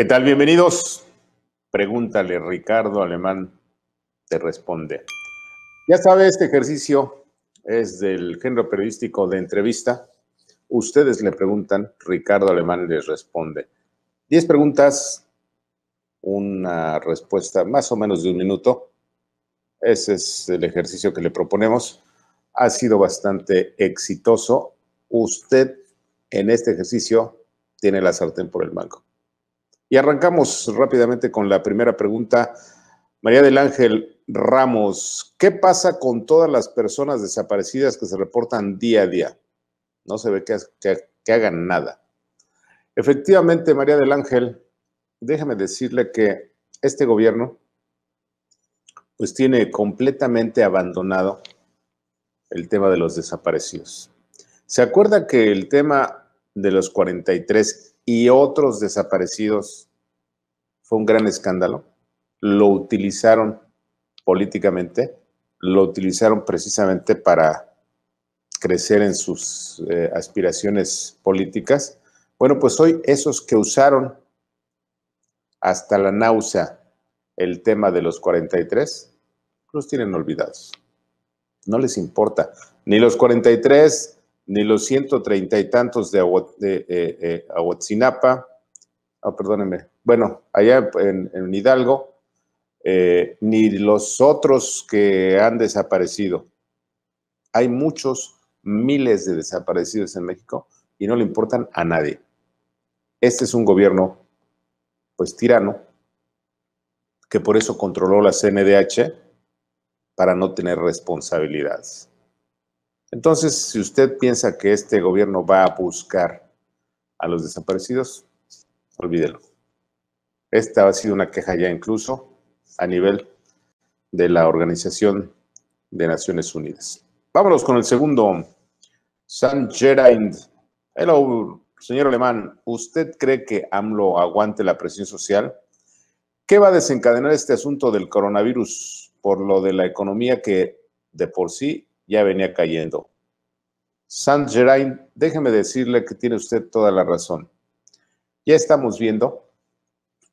¿Qué tal? Bienvenidos. Pregúntale, Ricardo Alemán te responde. Ya sabe, este ejercicio es del género periodístico de entrevista. Ustedes le preguntan, Ricardo Alemán les responde. Diez preguntas, una respuesta más o menos de un minuto. Ese es el ejercicio que le proponemos. Ha sido bastante exitoso. Usted en este ejercicio tiene la sartén por el mango. Y arrancamos rápidamente con la primera pregunta. María del Ángel Ramos, ¿qué pasa con todas las personas desaparecidas que se reportan día a día? No se ve que, hagan nada. Efectivamente, María del Ángel, déjame decirle que este gobierno pues tiene completamente abandonado el tema de los desaparecidos. ¿Se acuerda que el tema de los 43 y otros desaparecidos. Fue un gran escándalo. Lo utilizaron políticamente, lo utilizaron precisamente para crecer en sus eh, aspiraciones políticas. Bueno, pues hoy esos que usaron hasta la náusea el tema de los 43, los tienen olvidados. No les importa. Ni los 43, ni los ciento treinta y tantos de, eh, eh, ah, perdónenme, bueno, allá en, Hidalgo, eh, ni los otros que han desaparecido. Hay muchos, miles de desaparecidos en México y no le importan a nadie. Este es un gobierno, pues tirano, que por eso controló la CNDH para no tener responsabilidades. Entonces, si usted piensa que este gobierno va a buscar a los desaparecidos, olvídelo. Esta ha sido una queja ya incluso a nivel de la Organización de Naciones Unidas. Vámonos con el segundo. San Geraint. Hello, señor Alemán. ¿Usted cree que AMLO aguante la presión social? ¿Qué va a desencadenar este asunto del coronavirus por lo de la economía que de por sí ya venía cayendo. Saint Gerain, déjeme decirle que tiene usted toda la razón. Ya estamos viendo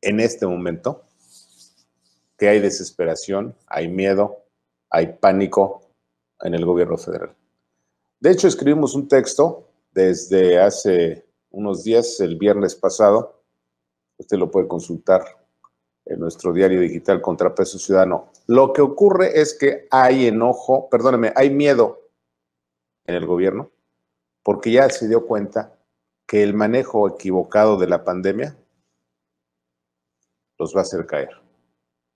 en este momento que hay desesperación, hay miedo, hay pánico en el gobierno federal. De hecho, escribimos un texto desde hace unos días, el viernes pasado. Usted lo puede consultar en nuestro diario digital Contrapeso Ciudadano. Lo que ocurre es que hay enojo, perdóneme, hay miedo en el gobierno, porque ya se dio cuenta que el manejo equivocado de la pandemia los va a hacer caer.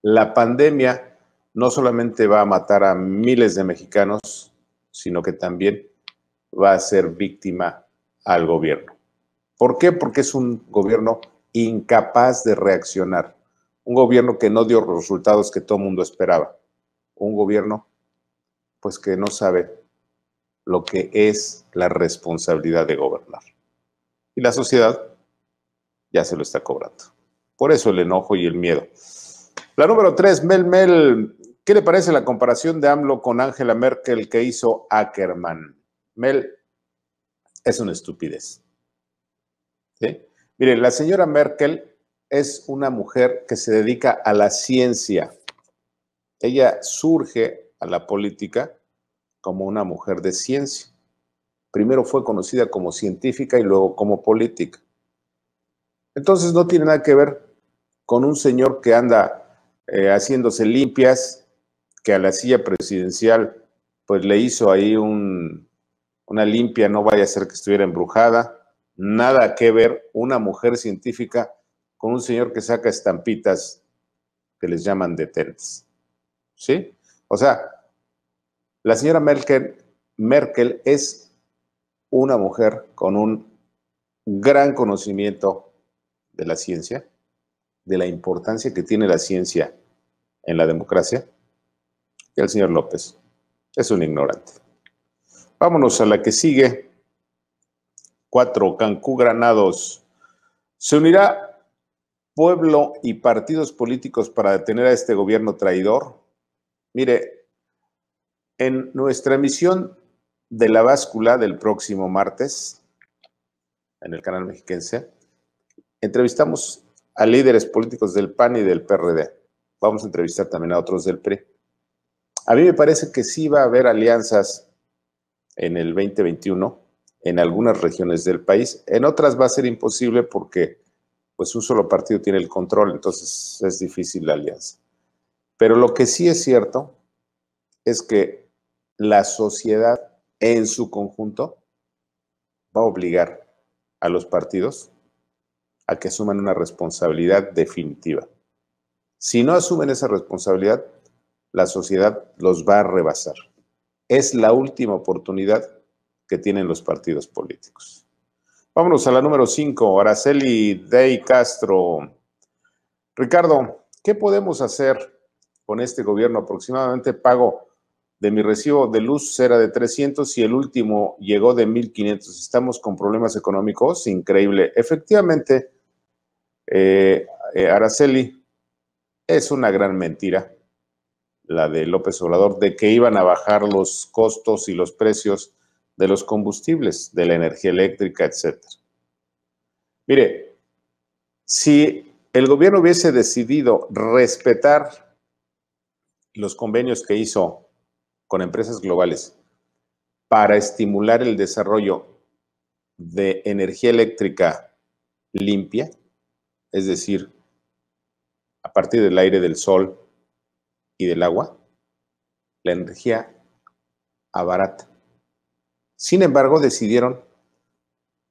La pandemia no solamente va a matar a miles de mexicanos, sino que también va a ser víctima al gobierno. ¿Por qué? Porque es un gobierno incapaz de reaccionar un gobierno que no dio los resultados que todo el mundo esperaba, un gobierno pues que no sabe lo que es la responsabilidad de gobernar. Y la sociedad ya se lo está cobrando. Por eso el enojo y el miedo. La número tres, Mel Mel, ¿qué le parece la comparación de AMLO con Angela Merkel que hizo Ackerman? Mel, es una estupidez. miren Mire, la señora Merkel es una mujer que se dedica a la ciencia. Ella surge a la política como una mujer de ciencia. Primero fue conocida como científica y luego como política. Entonces no tiene nada que ver con un señor que anda eh, haciéndose limpias, que a la silla presidencial pues le hizo ahí un, una limpia, no vaya a ser que estuviera embrujada. Nada que ver una mujer científica con un señor que saca estampitas que les llaman detentes. ¿Sí? O sea, la señora Merkel, es una mujer con un gran conocimiento de la ciencia, de la importancia que tiene la ciencia en la democracia, y el señor López es un ignorante. Vámonos a la que sigue. Cuatro, Cancú Granados. Se unirá pueblo y partidos políticos para detener a este gobierno traidor? Mire, en nuestra emisión de la báscula del próximo martes, en el canal mexiquense, entrevistamos a líderes políticos del PAN y del PRD. Vamos a entrevistar también a otros del PRI. A mí me parece que sí va a haber alianzas en el 2021 en algunas regiones del país. En otras va a ser imposible porque pues, un solo partido tiene el control, entonces es difícil la alianza. Pero lo que sí es cierto es que la sociedad en su conjunto va a obligar a los partidos a que asuman una responsabilidad definitiva. Si no asumen esa responsabilidad, la sociedad los va a rebasar. Es la última oportunidad que tienen los partidos políticos. Vámonos a la número 5, Araceli Dey Castro. Ricardo, ¿qué podemos hacer con este gobierno? Aproximadamente pago de mi recibo de luz era de 300 y el último llegó de 1500. Estamos con problemas económicos, increíble. Efectivamente, eh, eh, Araceli, es una gran mentira la de López Obrador de que iban a bajar los costos y los precios de los combustibles, de la energía eléctrica, etcétera. Mire, si el gobierno hubiese decidido respetar los convenios que hizo con empresas globales para estimular el desarrollo de energía eléctrica limpia, es decir, a partir del aire del sol y del agua, la energía abarata sin embargo, decidieron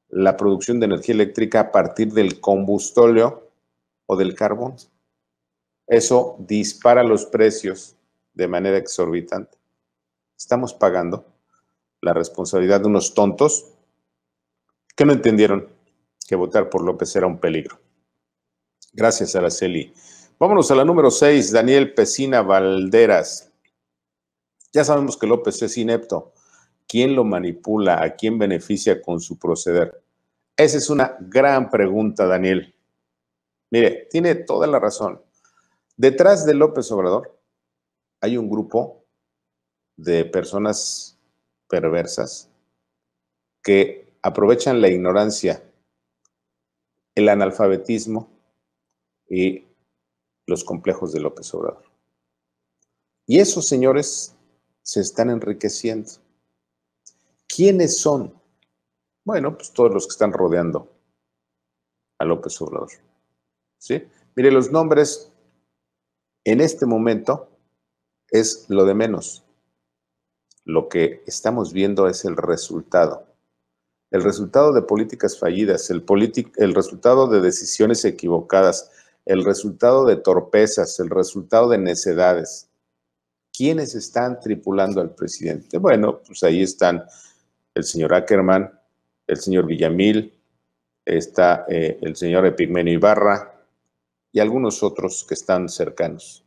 la producción de energía eléctrica a partir del combustóleo o del carbón. Eso dispara los precios de manera exorbitante. Estamos pagando la responsabilidad de unos tontos que no entendieron que votar por López era un peligro. Gracias, Araceli. Vámonos a la número 6, Daniel Pesina Valderas. Ya sabemos que López es inepto quién lo manipula, a quién beneficia con su proceder. Esa es una gran pregunta, Daniel. Mire, tiene toda la razón. Detrás de López Obrador hay un grupo de personas perversas que aprovechan la ignorancia, el analfabetismo y los complejos de López Obrador. Y esos señores se están enriqueciendo. ¿Quiénes son? Bueno, pues todos los que están rodeando a López Obrador. ¿Sí? Mire, los nombres en este momento es lo de menos. Lo que estamos viendo es el resultado. El resultado de políticas fallidas, el, el resultado de decisiones equivocadas, el resultado de torpezas, el resultado de necedades. ¿Quiénes están tripulando al presidente? Bueno, pues ahí están el señor Ackerman, el señor Villamil, está eh, el señor Epigmenio Ibarra y algunos otros que están cercanos.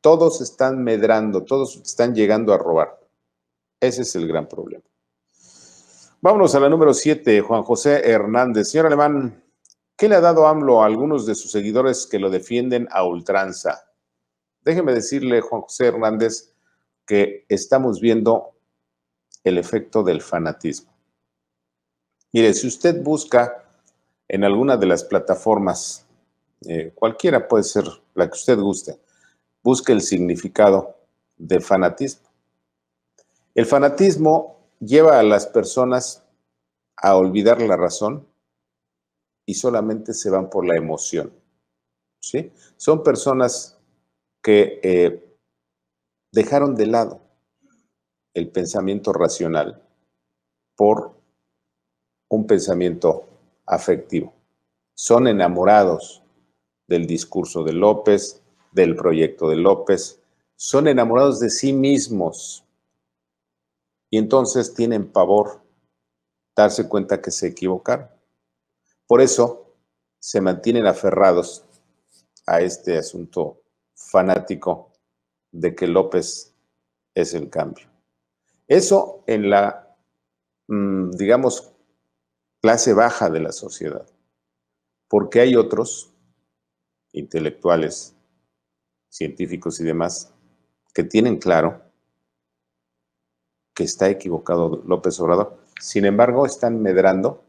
Todos están medrando, todos están llegando a robar. Ese es el gran problema. Vámonos a la número 7, Juan José Hernández. Señor Alemán, ¿qué le ha dado AMLO a algunos de sus seguidores que lo defienden a ultranza? Déjeme decirle, Juan José Hernández, que estamos viendo el efecto del fanatismo. Mire, si usted busca en alguna de las plataformas, eh, cualquiera puede ser la que usted guste, busque el significado de fanatismo. El fanatismo lleva a las personas a olvidar la razón y solamente se van por la emoción. Son personas que eh, dejaron de lado el pensamiento racional por un pensamiento afectivo. Son enamorados del discurso de López, del proyecto de López, son enamorados de sí mismos y entonces tienen pavor darse cuenta que se equivocaron. Por eso se mantienen aferrados a este asunto fanático de que López es el cambio. Eso en la, mm, digamos, clase baja de la sociedad. Porque hay otros, intelectuales, científicos y demás, que tienen claro que está equivocado López Obrador. Sin embargo, están medrando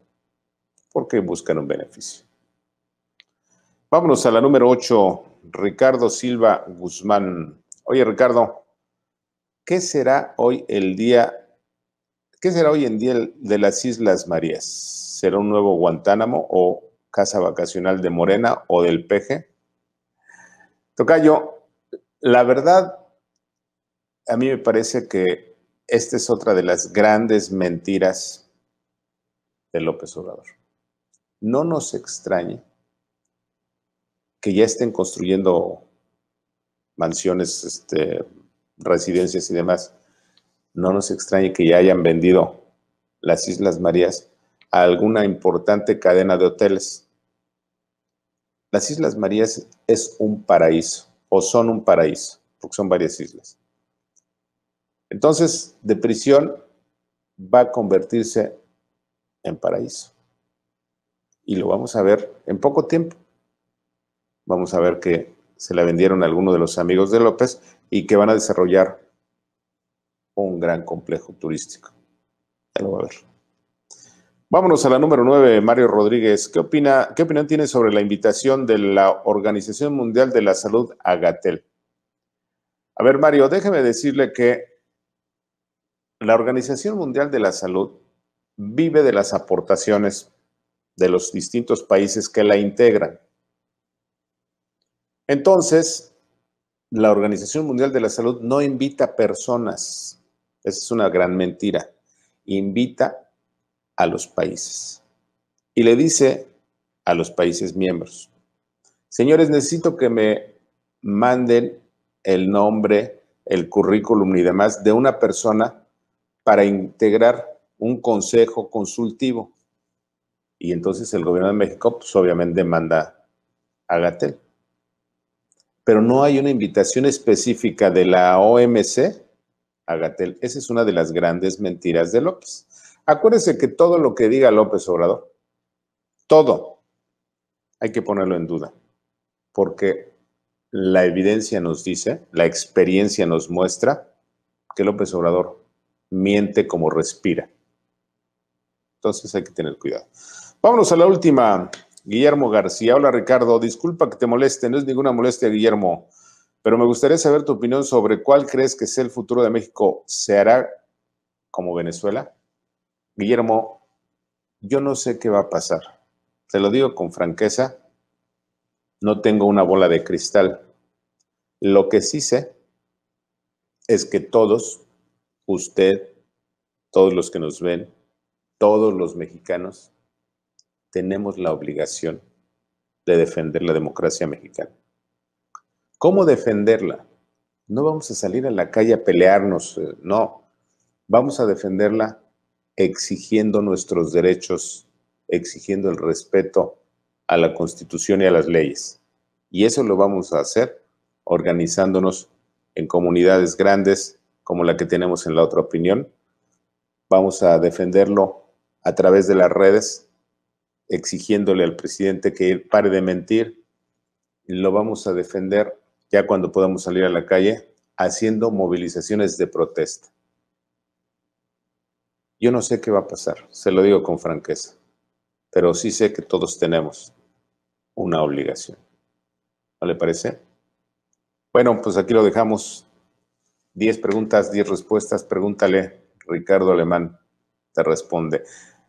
porque buscan un beneficio. Vámonos a la número 8, Ricardo Silva Guzmán. Oye, Ricardo, ¿qué será hoy el día? ¿Qué será hoy en día de las Islas Marías? ¿Será un nuevo Guantánamo o casa vacacional de Morena o del Peje? Tocayo, la verdad, a mí me parece que esta es otra de las grandes mentiras de López Obrador. No nos extrañe que ya estén construyendo mansiones este, residencias y demás. No nos extrañe que ya hayan vendido las Islas Marías a alguna importante cadena de hoteles. Las Islas Marías es un paraíso, o son un paraíso, porque son varias islas. Entonces, de prisión va a convertirse en paraíso. Y lo vamos a ver en poco tiempo. Vamos a ver que se la vendieron a alguno de los amigos de López y que van a desarrollar un gran complejo turístico. a Vámonos a la número 9, Mario Rodríguez. ¿Qué, opina, ¿Qué opinión tiene sobre la invitación de la Organización Mundial de la Salud a Gatel? A ver, Mario, déjeme decirle que la Organización Mundial de la Salud vive de las aportaciones de los distintos países que la integran. Entonces, la Organización Mundial de la Salud no invita personas. Esa es una gran mentira. Invita a los países. Y le dice a los países miembros, señores, necesito que me manden el nombre, el currículum y demás de una persona para integrar un consejo consultivo. Y entonces el gobierno de México, pues obviamente manda a Gatel pero no hay una invitación específica de la OMC a Gatel. Esa es una de las grandes mentiras de López. Acuérdese que todo lo que diga López Obrador, todo, hay que ponerlo en duda, porque la evidencia nos dice, la experiencia nos muestra que López Obrador miente como respira. Entonces hay que tener cuidado. Vámonos a la última Guillermo García, hola Ricardo, disculpa que te moleste, no es ninguna molestia Guillermo, pero me gustaría saber tu opinión sobre cuál crees que sea el futuro de México. ¿Se hará como Venezuela? Guillermo, yo no sé qué va a pasar. Te lo digo con franqueza, no tengo una bola de cristal. Lo que sí sé es que todos, usted, todos los que nos ven, todos los mexicanos, tenemos la obligación de defender la democracia mexicana. ¿Cómo defenderla? No vamos a salir a la calle a pelearnos, eh, no. Vamos a defenderla exigiendo nuestros derechos, exigiendo el respeto a la Constitución y a las leyes. Y eso lo vamos a hacer organizándonos en comunidades grandes como la que tenemos en la otra opinión. Vamos a defenderlo a través de las redes, exigiéndole al presidente que pare de mentir. Lo vamos a defender ya cuando podamos salir a la calle haciendo movilizaciones de protesta. Yo no sé qué va a pasar, se lo digo con franqueza, pero sí sé que todos tenemos una obligación. ¿No le parece? Bueno, pues aquí lo dejamos. Diez preguntas, diez respuestas. Pregúntale, Ricardo Alemán te responde.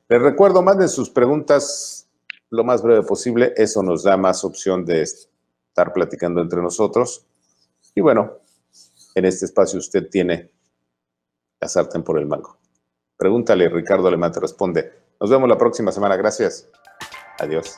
Les recuerdo, manden sus preguntas lo más breve posible. Eso nos da más opción de estar platicando entre nosotros. Y bueno, en este espacio usted tiene la sartén por el mango. Pregúntale, Ricardo Alemán te responde. Nos vemos la próxima semana. Gracias. Adiós.